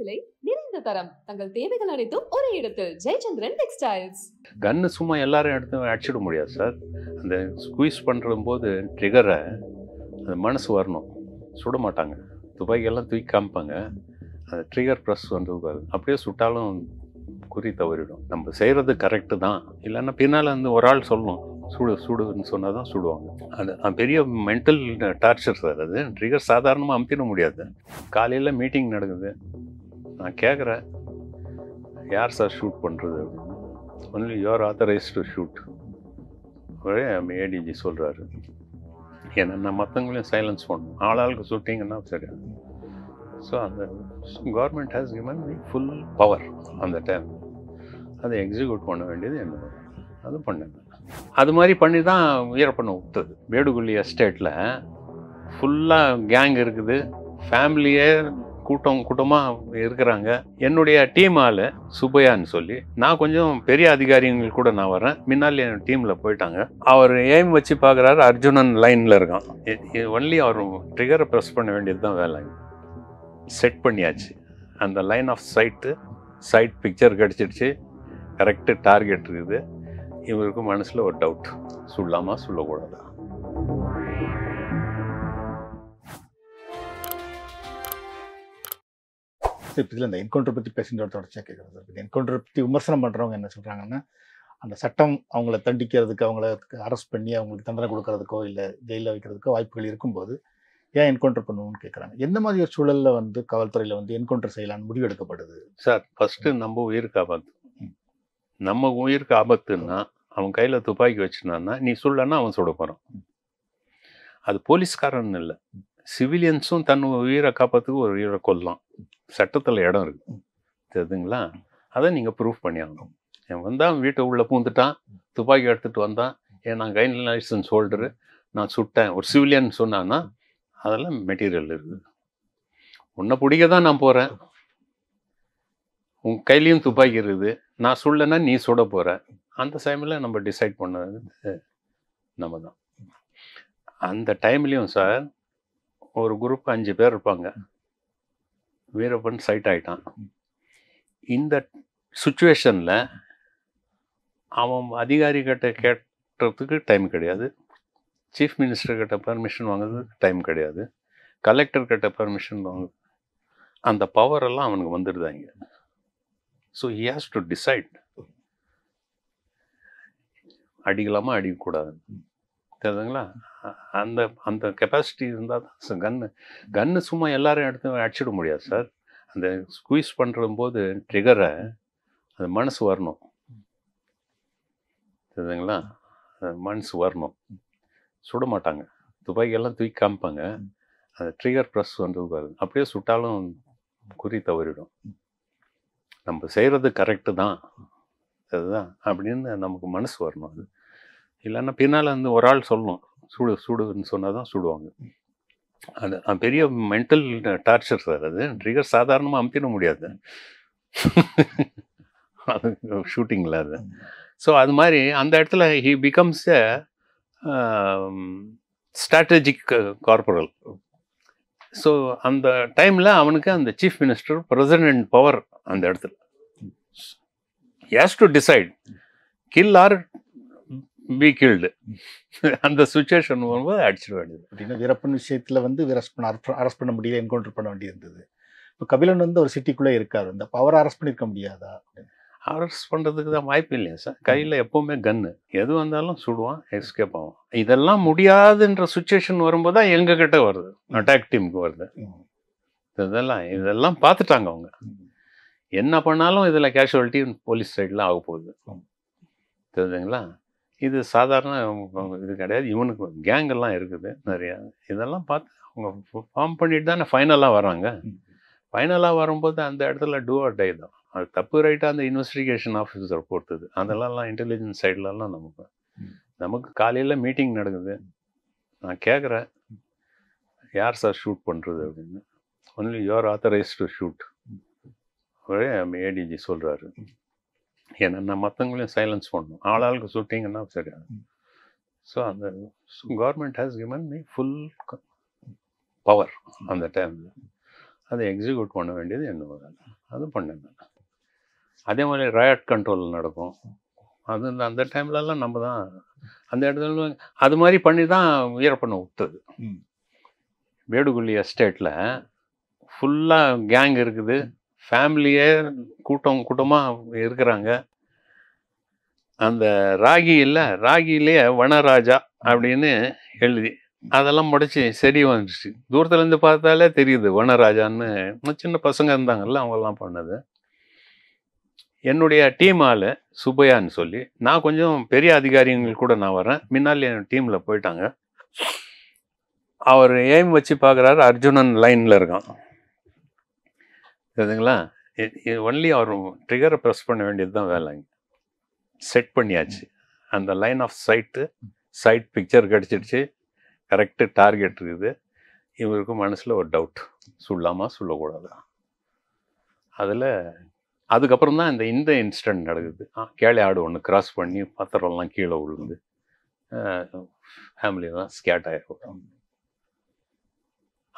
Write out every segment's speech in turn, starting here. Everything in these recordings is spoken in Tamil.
விலை நிறைந்த தரம் தங்கள் தேவைகள் அனைத்தும் ஒரே இடத்தில் ஜெயச்சந்திரன் டெக்ஸ்டைல்ஸ் கன்னு சும்மா எல்லாரும் எடுத்து அடிச்சிட முடியாது சார் அந்த ஸ்குவீஸ் பண்ணுறும் போது ட்ரிகரை அந்த மனசு வரணும் சுட மாட்டாங்க துபாய்க்கெல்லாம் தூக்கி காமிப்பாங்க அந்த ட்ரிகர் ப்ரெஸ் வந்து அப்படியே சுட்டாலும் குறி தவறிடும் நம்ம செய்கிறது கரெக்டு தான் இல்லைன்னா பின்னால் வந்து ஒரு ஆள் சொல்லணும் சுடு சுடுன்னு சொன்னால் தான் சுடுவாங்க அது பெரிய மென்டல் டார்ச்சர் சார் அது ட்ரிகர் சாதாரணமாக அமுத்திட முடியாது காலையில் மீட்டிங் நடக்குது நான் கேட்குறேன் யார் சார் ஷூட் பண்ணுறது only your authorise to shoot ஒரே ஏடிஜி சொல்கிறாரு ஏன்னா நான் மற்றவங்களையும் சைலன்ஸ் பண்ணணும் ஆளாளுக்கு சுட்டிங்கன்னா சரியா ஸோ அந்த government has given the full power அந்த டைம் அதை எக்ஸிக்யூட் பண்ண வேண்டியது என்ன அது பண்ணேன் அது மாதிரி பண்ணி தான் பண்ண விட்டது வேடுகுள்ளி எஸ்டேட்டில் ஃபுல்லாக கேங் இருக்குது ஃபேமிலியே கூட்டம் கூட்டமாக இருக்கிறாங்க என்னுடைய டீம் ஆள் சுப்பையான்னு சொல்லி நான் கொஞ்சம் பெரிய அதிகாரிகள் கூட நான் வரேன் முன்னால் என் டீமில் போயிட்டாங்க அவர் எய்ம் வச்சு பார்க்குறாரு அர்ஜுனன் லைனில் இருக்கான் ஒன்லி அவர் ட்ரிகரை ப்ரெஸ் பண்ண வேண்டியது தான் வேலை செட் பண்ணியாச்சு அந்த line of side side picture கிடச்சிடுச்சு கரெக்டு டார்கெட் இருக்குது இவருக்கு மனசில் ஒரு டவுட் சொல்லாமா சொல்லக்கூடாது கான்செப்ட் இந்த என்கவுண்டர் பற்றி பேசுகின்ற தொடர்ச்சியாக கேட்குறது என்கவுண்டர் பற்றி விமர்சனம் பண்ணுறவங்க என்ன சொல்கிறாங்கன்னா அந்த சட்டம் அவங்கள தண்டிக்கிறதுக்கு அவங்கள அரெஸ்ட் பண்ணி அவங்களுக்கு தண்டனை கொடுக்கறதுக்கோ இல்லை ஜெயிலில் வைக்கிறதுக்கோ வாய்ப்புகள் இருக்கும்போது ஏன் என்கவுண்டர் பண்ணுவோம்னு கேட்குறாங்க எந்த மாதிரி ஒரு சூழலில் வந்து காவல்துறையில் வந்து என்கவுண்டர் செய்யலாம்னு முடிவு எடுக்கப்படுது சார் ஃபஸ்ட்டு நம்ம உயிருக்கு ஆபத்து நம்ம உயிருக்கு ஆபத்துன்னா அவன் கையில் துப்பாக்கி வச்சுனான்னா நீ சொல்லனா அவன் சுட போகிறான் அது போலீஸ்காரன் இல்லை சிவிலியன்ஸும் தன் உயிரை காப்பாற்றுக்கு ஒரு உயிரை கொல்லலாம் சட்டத்தில் இடம் இருக்குது தெரியுதுங்களா அதை நீங்கள் ப்ரூஃப் பண்ணியாகணும் என் வந்தான் வீட்டை உள்ளே பூந்துட்டான் துப்பாக்கி எடுத்துகிட்டு வந்தான் ஏன் நான் கைன் லைசன்ஸ் ஹோல்டரு நான் சுட்டேன் ஒரு சிவிலியன் சொன்னான்னா அதெல்லாம் மெட்டீரியல் இருக்குது உன்னை பிடிக்க தான் நான் போகிறேன் உன் கையிலையும் துப்பாக்கி இருக்குது நான் சொல்லனா நீ சுட போகிற அந்த டைமில் நம்ம டிசைட் பண்ணது நம்ம தான் அந்த டைம்லேயும் சார் ஒரு குரூப் அஞ்சு பேர் இருப்பாங்க வீரப்பன் சைட் ஆகிட்டான் இந்த சுச்சுவேஷனில் அவன் அதிகாரிகிட்ட கேட்டுறதுக்கு டைம் கிடையாது சீஃப் மினிஸ்டர்கிட்ட பர்மிஷன் வாங்குறதுக்கு டைம் கிடையாது கலெக்டர்கிட்ட பர்மிஷன் வாங்கு அந்த பவர் எல்லாம் அவனுக்கு வந்துடுதாங்க so he has to decide அடிக்கலாமா அடிக்கக்கூடாது தெரியுதுங்களா அந்த அந்த கெப்பாசிட்டி இருந்தால் தான் கன்று கன்று சும்மா எல்லாரும் எடுத்து அடிச்சிட முடியாது சார் அந்த ஸ்குவீஸ் பண்ணுற போது ட்ரிகரை அந்த மனசு வரணும் தெரியுதுங்களா மனசு வரணும் சுட மாட்டாங்க துபாய்க்கெல்லாம் தூக்கி காமிப்பாங்க அந்த ட்ரிகர் ப்ரெஸ் வந்து அப்படியே சுட்டாலும் குறி தவறிடும் நம்ம செய்கிறது கரெக்டு தான் அதுதான் அப்படின்னு நமக்கு மனசு வரணும் அது இல்லைன்னா பின்னால் வந்து ஒரு ஆள் சொல்லணும் சுடு சுடுன்னு சொன்னால் தான் சுடுவாங்க அது பெரிய மென்டல் டார்ச்சர் சார் அது ட்ரிகர் சாதாரணமாக அமுத்திட முடியாது அது ஷூட்டிங்கில் அது ஸோ அது மாதிரி அந்த இடத்துல he becomes a strategic corporal so அந்த டைமில் அவனுக்கு அந்த சீஃப் மினிஸ்டர் பிரசிடென்ட் பவர் அந்த இடத்துல has to decide kill or be killed அந்த சுச்சுவேஷன் வரும்போது அடிச்சிட வேண்டியது அப்படின்னா வீரப்பன் விஷயத்தில் வந்து வீரஸ்பன் அரஸ்ட் பண்ண முடியல என்கவுண்டர் பண்ண வேண்டியிருந்தது இப்போ கபிலன் வந்து ஒரு சிட்டிக்குள்ளே இருக்கார் இந்த அவரை அரஸ்ட் பண்ணியிருக்க முடியாதா அரெஸ்ட் பண்ணுறதுக்கு தான் வாய்ப்பு இல்லையா சார் கையில் எப்போவுமே கன்னு எது வந்தாலும் சுடுவான் எஸ்கேப் ஆகும் இதெல்லாம் முடியாதுன்ற சுச்சுவேஷன் வரும்போது தான் எங்கள் கிட்டே வருது அட்டாக் டீமுக்கு வருது இதெல்லாம் இதெல்லாம் பார்த்துட்டாங்க அவங்க என்ன பண்ணாலும் இதில் கேஷுவாலிட்டி போலீஸ் சைடில் ஆக போகுது தெரிஞ்சுங்களா இது சாதாரண இது கிடையாது இவனுக்கு கேங்கெல்லாம் இருக்குது நிறையா இதெல்லாம் பார்த்து அவங்க ஃபார்ம் பண்ணிட்டு தானே ஃபைனலாக வராங்க ஃபைனலாக வரும்போது அந்த இடத்துல டூ ஆர் டை தான் அது தப்பு ரைட்டாக அந்த இன்வெஸ்டிகேஷன் ஆஃபீஸர் பொறுத்தது அதெல்லாம் இன்டெலிஜென்ஸ் சைட்லலாம் நமக்கு நமக்கு காலையில் மீட்டிங் நடக்குது நான் கேட்குறேன் யார் சார் ஷூட் பண்ணுறது அப்படின்னு ஒன்லி யூஆர் ஆத்தரைஸ்டு ஷூட் ஒரே ஏடிஜி சொல்கிறாரு ஏன்னா நான் மற்றவங்களையும் சைலன்ஸ் பண்ணணும் ஆளாளுக்கு சுட்டிங்கன்னா சரியாது ஸோ அந்த government has given me full power அந்த டைமில் அதை எக்ஸிக்யூட் பண்ண வேண்டியது என்ன வேலை அது பண்ணேன் நான் அதே மாதிரி ரயாட் கண்ட்ரோல் நடக்கும் அது அந்த டைம்லலாம் நம்ம தான் அந்த இடத்துல அது மாதிரி பண்ணி தான் வீரப்பண்ண விட்டது வேடுகுள்ளி எஸ்டேட்டில் ஃபுல்லாக கேங் இருக்குது ஃபேமிலியே கூட்டம் கூட்டமாக இருக்கிறாங்க அந்த ராகி இல்லை ராகியிலேயே வனராஜா அப்படின்னு எழுதி அதெல்லாம் முடிச்சு சரி வந்துச்சு தூரத்துலேருந்து பார்த்தாலே தெரியுது வனராஜான்னு சின்ன பசங்க இருந்தாங்கல்ல அவங்கெல்லாம் பண்ணது என்னுடைய டீம் ஆள் சுபையான்னு சொல்லி நான் கொஞ்சம் பெரிய அதிகாரிகள் கூட நான் வரேன் முன்னால் என் டீமில் போயிட்டாங்க அவர் எய்ம் வச்சு பார்க்குறாரு அர்ஜுனன் லைனில் இருக்கான் சரிங்களா ஒன்லி அவர் ட்ரிகரை ப்ரெஸ் பண்ண வேண்டியது தான் வேலைங்க செட் பண்ணியாச்சு அந்த line of side side picture கிடச்சிடுச்சு கரெக்டு டார்கெட் இருக்குது இவருக்கு மனசில் ஒரு டவுட் சொல்லாமல் சொல்லக்கூடாது அதில் அதுக்கப்புறம் தான் இந்த இந்த இன்சிடெண்ட் நடக்குது கேளை ஆடு ஒன்று கிராஸ் பண்ணி பத்திரம்லாம் கீழே விழுந்து ஃபேமிலியெல்லாம் ஸ்கேட் ஆகிருக்கும்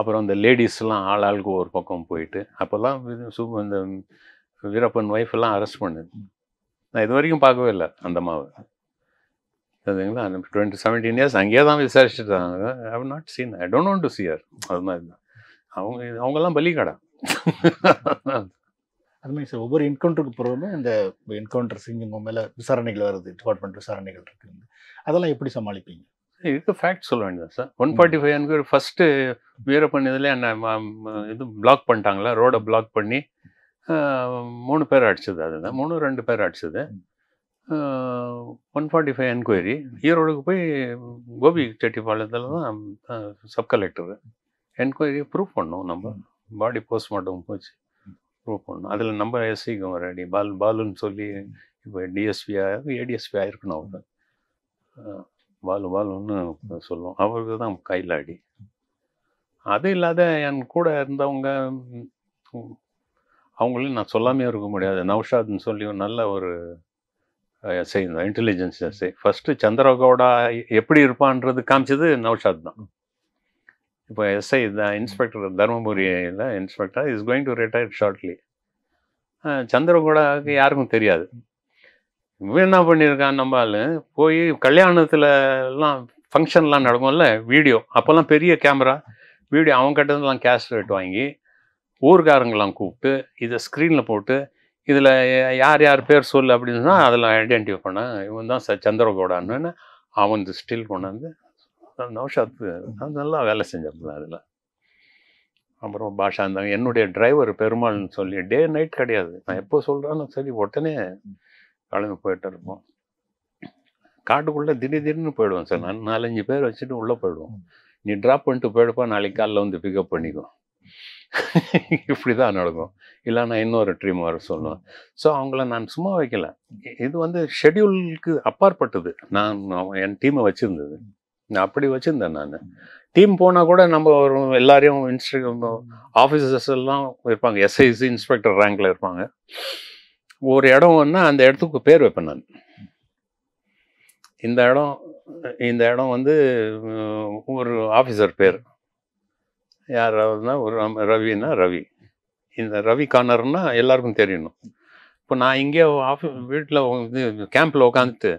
அப்புறம் அந்த லேடிஸ்லாம் ஆள் ஆளுக்கு ஒரு பக்கம் போயிட்டு அப்போல்லாம் இந்த வீரப்பன் ஒய்ஃபெல்லாம் அரெஸ்ட் பண்ணு நான் இது வரைக்கும் பார்க்கவே இல்லை அந்த மாவை சரிங்களா டுவெண்ட்டி செவன்டீன் இயர்ஸ் அங்கேயே தான் விசாரிச்சுட்டு தான் I have not seen I don't want to cheer அது மாதிரி தான் அவங்க அவங்கெல்லாம் பலி அது மாதிரி சார் ஒவ்வொரு என்கவுண்டருக்கு பிறகுமே இந்த என்கவுண்டர் சிங்கிங் உங்கள் மேலே விசாரணைகள் வருது டிபார்ட்மெண்ட் விசாரணைகள் இருக்குது அதெல்லாம் எப்படி சமாளிப்பீங்க இதுக்கு ஃபேக்ட் சொல்ல வேண்டியது சார் ஒன் ஃபார்ட்டி ஃபைவ் எனக்கு ஃபஸ்ட்டு வீரப்பன் இதில் என்ன இது பிளாக் பண்ணிட்டாங்களா ரோடை பிளாக் பண்ணி மூணு பேர் அடிச்சது அது தான் மூணு ரெண்டு பேர் அடிச்சது ஒன் ஃபார்ட்டி ஃபைவ் என்கொயரி ஈரோடுக்கு போய் கோபி செட்டிப்பாளையத்தில் தான் சப் கலெக்டரு என்கொயரி ப்ரூவ் பண்ணோம் நம்ம பாடி போஸ்ட்மார்ட்டம் போச்சு ப்ரூவ் பண்ணோம் அதில் நம்ம எஸ்சிக்கும் ரெடி பால் பாலுன்னு சொல்லி இப்போ டிஎஸ்பியாக ஏடிஎஸ்பி இருக்கணும் அவங்க வாலு வாலுன்னு சொல்லுவோம் அவருக்கு தான் கையில் அடி அது இல்லாத என் கூட இருந்தவங்க அவங்களையும் நான் சொல்லாமே இருக்க முடியாது நௌஷாத்னு சொல்லி ஒரு நல்ல ஒரு எஸ்ஐ தான் இன்டெலிஜென்ஸ் எஸ்ஐ ஃபஸ்ட்டு சந்திரகவுடா எப்படி இருப்பான்றது காமிச்சது நௌஷாத் தான் இப்போ எஸ்ஐ தான் இன்ஸ்பெக்டர் தர்மபுரியில் inspector is going to retire shortly சந்திரகவுடாவுக்கு யாருக்கும் தெரியாது இவன் என்ன பண்ணியிருக்கான் நம்ம ஆள் போய் கல்யாணத்தில் எல்லாம் ஃபங்க்ஷன்லாம் நடக்கும்ல வீடியோ அப்போல்லாம் பெரிய கேமரா வீடியோ அவங்ககிட்ட இருந்தெல்லாம் கேஸ்ட் வாங்கி ஊர்காரங்களாம் கூப்பிட்டு இதை ஸ்க்ரீனில் போட்டு இதில் யார் யார் பேர் சொல்லு அப்படின்னு சொன்னால் அதில் ஐடென்டிஃபை பண்ண இவன் தான் ச சந்திரகோடான்னு அவன் ஸ்டில் கொண்டாந்து நோஷத்து நல்லா வேலை செஞ்சிருந்தான் அதில் அப்புறம் பாஷா இருந்தாங்க என்னுடைய டிரைவர் பெருமாள்னு சொல்லி டே நைட் கிடையாது நான் எப்போ சொல்கிறேன்னு சரி உடனே கிளம்பி போயிட்டு இருப்போம் காட்டுக்குள்ளே திடீர் திடீர்னு போயிடுவோம் சார் நான் நாலஞ்சு பேர் வச்சுட்டு உள்ளே போயிடுவோம் நீ ட்ராப் பண்ணிட்டு போயிடுப்பா நாளைக்கு காலைல வந்து பிக்கப் பண்ணிக்கும் இப்படி தான் நடக்கும் இல்லை நான் இன்னொரு ட்ரீம் வர சொல்லுவேன் ஸோ அவங்கள நான் சும்மா வைக்கல இது வந்து ஷெடியூலுக்கு அப்பாற்பட்டது நான் என் டீமை வச்சுருந்தது நான் அப்படி வச்சுருந்தேன் நான் டீம் போனால் கூட நம்ம ஒரு எல்லாரையும் இன்ஸ்ட்ரக்ட் ஆஃபீஸர்ஸ் எல்லாம் இருப்பாங்க எஸ்ஐசி இன்ஸ்பெக்டர் ரேங்கில் இருப்பாங்க ஒரு இடம் இடம்னா அந்த இடத்துக்கு பேர் வைப்பேன் நான் இந்த இடம் இந்த இடம் வந்து ஒரு ஆஃபீஸர் பேர் யார் ஒரு ரவின்னா ரவி இந்த ரவி கார்னர்னா எல்லாருக்கும் தெரியணும் இப்போ நான் இங்கே ஆஃபீஸ் வீட்டில் கேம்பில் உட்காந்துட்டு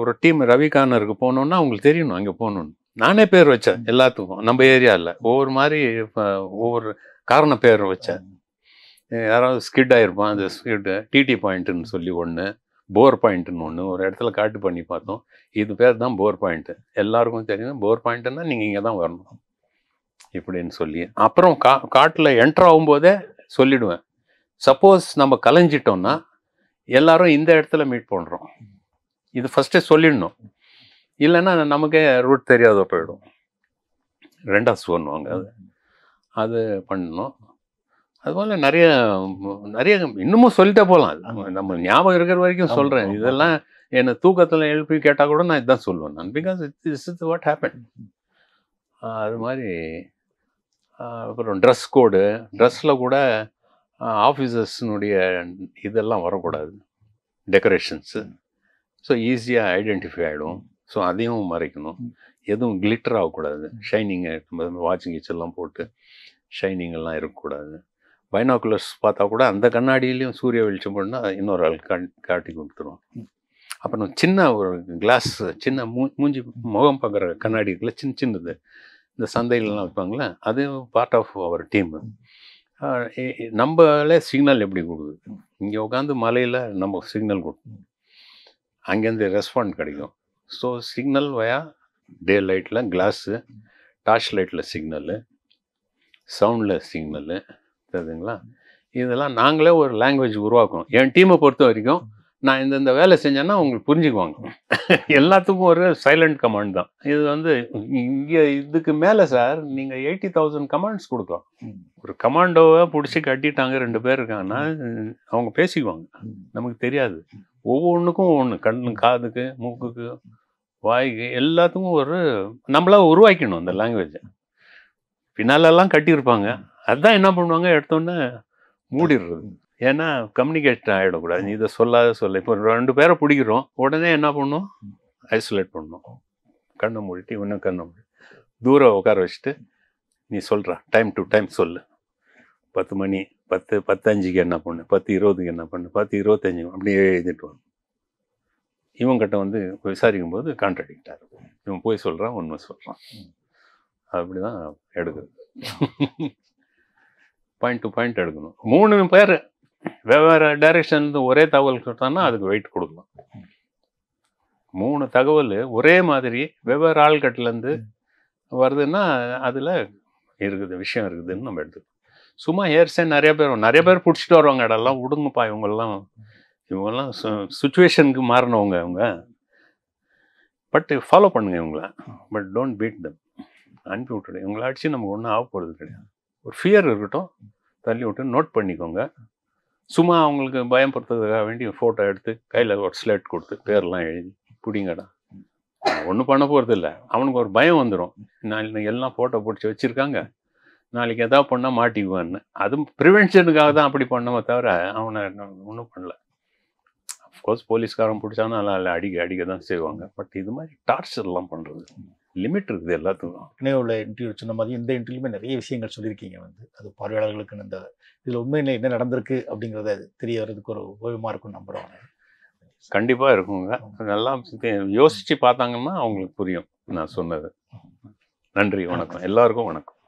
ஒரு டீம் ரவி கார்னருக்கு போகணுன்னா அவங்களுக்கு தெரியணும் அங்கே போகணுன்னு நானே பேர் வச்சேன் எல்லாத்துக்கும் நம்ம ஏரியாவில் ஒவ்வொரு மாதிரி இப்போ ஒவ்வொரு காரண பேர் வச்சேன் யாராவது ஸ்கிட் ஆகிருப்பான் அந்த ஸ்கிட்டு டிடி பாயிண்ட்டுன்னு சொல்லி ஒன்று போர் பாயிண்ட்டுன்னு ஒன்று ஒரு இடத்துல காட்டு பண்ணி பார்த்தோம் இது பேர் தான் போர் பாயிண்ட்டு எல்லாருக்கும் தெரியும் போர் பாயிண்ட்டுன்னா நீங்கள் இங்கே தான் வரணும் இப்படின்னு சொல்லி அப்புறம் கா காட்டில் என்ட்ரு ஆகும்போதே சொல்லிடுவேன் சப்போஸ் நம்ம கலைஞ்சிட்டோம்னா எல்லாரும் இந்த இடத்துல மீட் பண்ணுறோம் இது ஃபஸ்ட்டே சொல்லிடணும் இல்லைன்னா நமக்கே ரூட் தெரியாத போயிடும் ரெண்டாவது பண்ணுவாங்க அது அது பண்ணணும் அதுபோல் நிறைய நிறைய இன்னமும் சொல்லிட்டே போகலாம் நம்ம ஞாபகம் இருக்கிற வரைக்கும் சொல்கிறேன் இதெல்லாம் என்னை தூக்கத்தில் எழுப்பி கேட்டால் கூட நான் இதுதான் சொல்லுவேன் நான் because it it's is what happen அது மாதிரி அப்புறம் ட்ரெஸ் கோடு ட்ரெஸ்ஸில் கூட ஆஃபீஸர்ஸ்னுடைய இதெல்லாம் வரக்கூடாது டெக்கரேஷன்ஸு ஸோ ஈஸியாக ஐடென்டிஃபை ஆகிடும் ஸோ அதையும் மறைக்கணும் எதுவும் கிளிட்டர் ஆகக்கூடாது ஷைனிங் வாட்சிங் கிச்செல்லாம் போட்டு ஷைனிங் எல்லாம் இருக்கக்கூடாது பைனாகுலர்ஸ் பார்த்தா கூட அந்த கண்ணாடியிலையும் சூரிய வெளிச்சம் போடனா இன்னொரு ஆள் காட்டி கொடுத்துருவோம் அப்புறம் சின்ன ஒரு கிளாஸ் சின்ன மூ மூஞ்சி முகம் பார்க்குற கண்ணாடி இருக்குல்ல சின்ன சின்னது இந்த சந்தைகள்லாம் வைப்பாங்களே அது பார்ட் ஆஃப் அவர் டீம் நம்மளே சிக்னல் எப்படி கொடுக்குது இங்கே உட்காந்து மலையில் நம்ம சிக்னல் கொடுக்கும் அங்கேருந்து ரெஸ்பாண்ட் கிடைக்கும் ஸோ சிக்னல் வயா டே லைட்டில் கிளாஸு டார்ச் லைட்டில் சிக்னலு சவுண்டில் சிக்னலு தெரியுதுங்களா இதெல்லாம் நாங்களே ஒரு லாங்குவேஜ் உருவாக்கணும் என் டீமை பொறுத்த வரைக்கும் நான் இந்தந்த வேலை செஞ்சேன்னா உங்களுக்கு புரிஞ்சுக்குவாங்க எல்லாத்துக்கும் ஒரு சைலண்ட் கமாண்ட் தான் இது வந்து இங்கே இதுக்கு மேலே சார் நீங்கள் எயிட்டி தௌசண்ட் கமாண்ட்ஸ் கொடுக்கலாம் ஒரு கமாண்டோவை பிடிச்சி கட்டிட்டாங்க ரெண்டு பேர் இருக்காங்கன்னா அவங்க பேசிக்குவாங்க நமக்கு தெரியாது ஒவ்வொன்றுக்கும் ஒன்று கண்ணு காதுக்கு மூக்குக்கு வாய்க்கு எல்லாத்துக்கும் ஒரு நம்மளா உருவாக்கணும் அந்த லாங்குவேஜை பின்னாலெல்லாம் கட்டியிருப்பாங்க அதுதான் என்ன பண்ணுவாங்க எடுத்தோன்னே மூடிடுறது ஏன்னா கம்யூனிகேஷன் ஆகிடக்கூடாது நீ இதை சொல்லாத சொல்ல இப்போ ரெண்டு பேரை பிடிக்கிறோம் உடனே என்ன பண்ணும் ஐசோலேட் பண்ணும் கண்ணை மூடிட்டு இன்னும் கண்ணை மூடி தூரம் உட்கார வச்சுட்டு நீ சொல்கிற டைம் டு டைம் சொல்லு பத்து மணி பத்து பத்தஞ்சுக்கு என்ன பண்ணு பத்து இருபதுக்கு என்ன பண்ணு பத்து இருபத்தஞ்சு அப்படியே எழுதிட்டு வரும் இவங்கிட்ட வந்து விசாரிக்கும் போது கான்ட்ராடிக்டாக இருக்கும் இவன் போய் சொல்கிறான் உண்மை சொல்கிறான் அப்படி தான் எடுக்குது பாயிண்ட் டு பாயிண்ட் எடுக்கணும் மூணு பேர் வெவ்வேறு டைரக்ஷன் ஒரே தகவல் கொடுத்தான்னா அதுக்கு வெயிட் கொடுக்கணும் மூணு தகவல் ஒரே மாதிரி வெவ்வேறு ஆள்கட்டிலேருந்து வருதுன்னா அதில் இருக்குது விஷயம் இருக்குதுன்னு நம்ம எடுத்துக்கணும் சும்மா ஹேர்ஸே நிறைய பேர் நிறைய பேர் பிடிச்சிட்டு வருவாங்க இடம்லாம் விடுங்கப்பா இவங்கெல்லாம் இவங்கெல்லாம் சுச்சுவேஷனுக்கு மாறினவங்க அவங்க பட் ஃபாலோ பண்ணுங்க இவங்கள பட் டோன்ட் பீட் தம் அனுப்பி விட்டுடு இவங்கள அடிச்சு நமக்கு ஒன்றும் ஆக போகிறது கிடையாது ஒரு ஃபியர் இருக்கட்டும் தள்ளி விட்டு நோட் பண்ணிக்கோங்க சும்மா அவங்களுக்கு பயம்படுத்துறதுக்காக வேண்டி ஃபோட்டோ எடுத்து கையில் ஒரு ஸ்லேட் கொடுத்து பேர்லாம் எழுதி பிடிங்கடா ஒன்றும் பண்ண போகிறது இல்லை அவனுக்கு ஒரு பயம் வந்துடும் நான் எல்லாம் ஃபோட்டோ பிடிச்சி வச்சுருக்காங்க நாளைக்கு எதாவது பண்ணால் மாட்டிக்குவான்னு அதுவும் ப்ரிவென்ஷனுக்காக தான் அப்படி பண்ணோமே தவிர அவனை ஒன்றும் பண்ணல அஃப்கோர்ஸ் போலீஸ்காரன் பிடிச்சானா நல்லா அடிக்க அடிக்க தான் செய்வாங்க பட் இது மாதிரி டார்ச்சர்லாம் பண்ணுறது லிமிட் இருக்குது எல்லாத்துக்கும் ஏற்கனவே உள்ள இன்டர்வியூ சொன்ன மாதிரி இந்த இன்டர்வியூமே நிறைய விஷயங்கள் சொல்லியிருக்கீங்க வந்து அது பார்வையாளர்களுக்கு இந்த இதில் உண்மையில என்ன நடந்திருக்கு அப்படிங்கிறத தெரிய வர்றதுக்கு ஒரு உபயோகமாக இருக்கும் நம்புறவங்க கண்டிப்பாக இருக்குங்க நல்லா யோசித்து பார்த்தாங்கன்னா அவங்களுக்கு புரியும் நான் சொன்னது நன்றி வணக்கம் எல்லாருக்கும் வணக்கம்